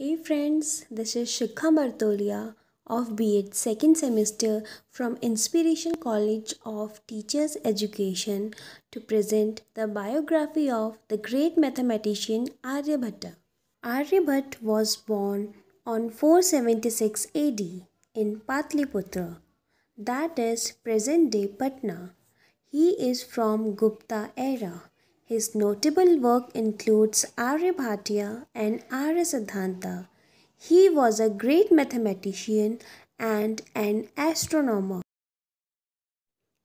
Hey friends, this is Shikha Bartolia of B.Ed second semester from Inspiration College of Teachers Education to present the biography of the great mathematician Aryabhatta. Aryabhatta was born on 476 AD in Patliputra, that is present-day Patna. He is from Gupta era his notable work includes Aryabhatiya and Arya He was a great mathematician and an astronomer.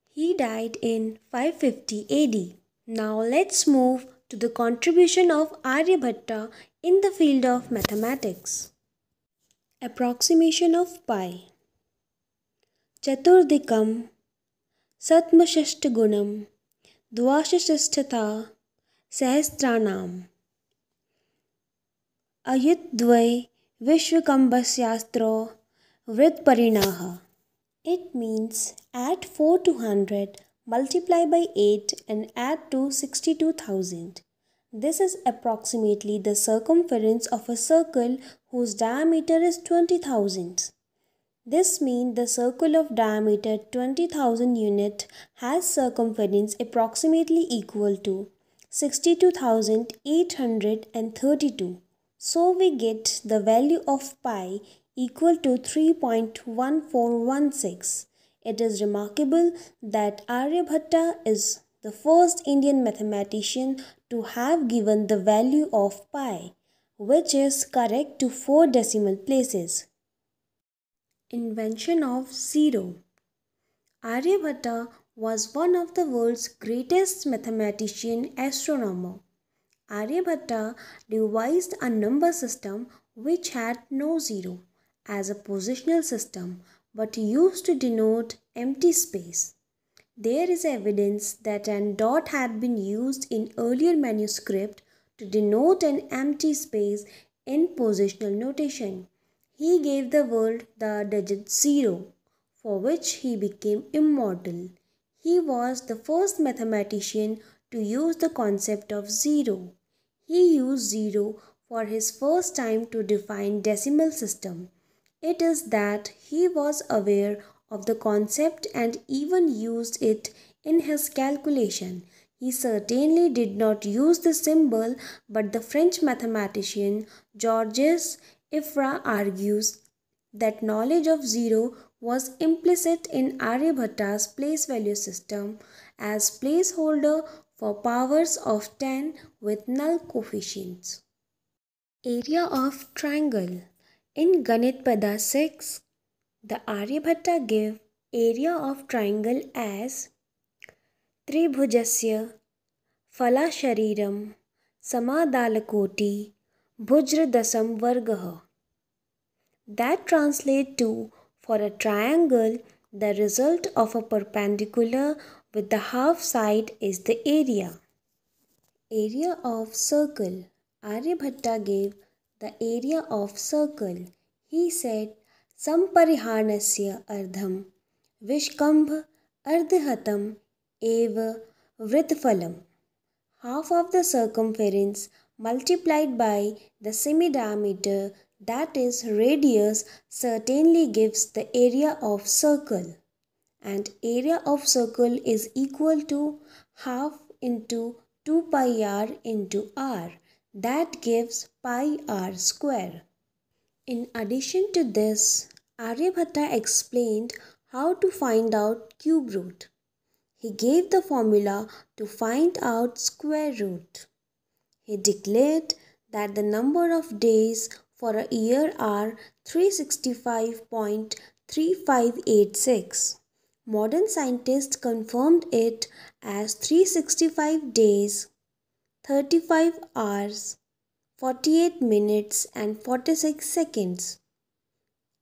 He died in 550 AD. Now let's move to the contribution of Aryabhatta in the field of mathematics. Approximation of pi. Chaturdikam, Satmashashtagunam, Dvashashashtata, सहस्राणाम् अयुद्वै Vishwakambhasyastro Vritparinaha. It means add 4 to 100, multiply by 8 and add to 62,000. This is approximately the circumference of a circle whose diameter is 20,000. This means the circle of diameter 20,000 unit has circumference approximately equal to 62,832. So we get the value of pi equal to 3.1416. It is remarkable that Aryabhatta is the first Indian mathematician to have given the value of pi, which is correct to four decimal places. Invention of zero. Aryabhatta was one of the world's greatest mathematician astronomer. Aryabhatta devised a number system which had no zero as a positional system but used to denote empty space. There is evidence that an dot had been used in earlier manuscript to denote an empty space in positional notation. He gave the world the digit 0 for which he became immortal he was the first mathematician to use the concept of zero. He used zero for his first time to define decimal system. It is that he was aware of the concept and even used it in his calculation. He certainly did not use the symbol, but the French mathematician Georges Ifra argues that knowledge of zero was implicit in Aryabhata's place value system as placeholder for powers of 10 with null coefficients. Area of triangle In Ganit Pada 6, the Aryabhata gave area of triangle as त्रिभुजस्य फलाशरीरं समादालकोटि भुज्रदसं वर्गः That translates to for a triangle, the result of a perpendicular with the half side is the area. Area of circle. Aryabhatta gave the area of circle. He said, Samparihanasya ardham vishkambh ardhatam eva vritfalam." Half of the circumference multiplied by the semi diameter that is radius certainly gives the area of circle and area of circle is equal to half into 2 pi r into r that gives pi r square. In addition to this, Aryabhata explained how to find out cube root. He gave the formula to find out square root. He declared that the number of days for a year are 365.3586. Modern scientists confirmed it as 365 days, 35 hours, 48 minutes, and 46 seconds.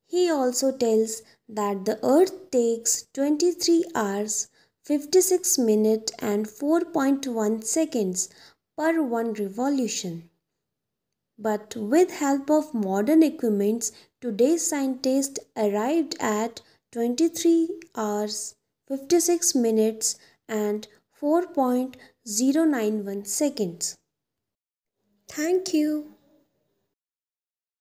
He also tells that the Earth takes 23 hours, 56 minutes, and 4.1 seconds per one revolution. But with help of modern equipments, today's scientists arrived at 23 hours 56 minutes and 4.091 seconds. Thank you.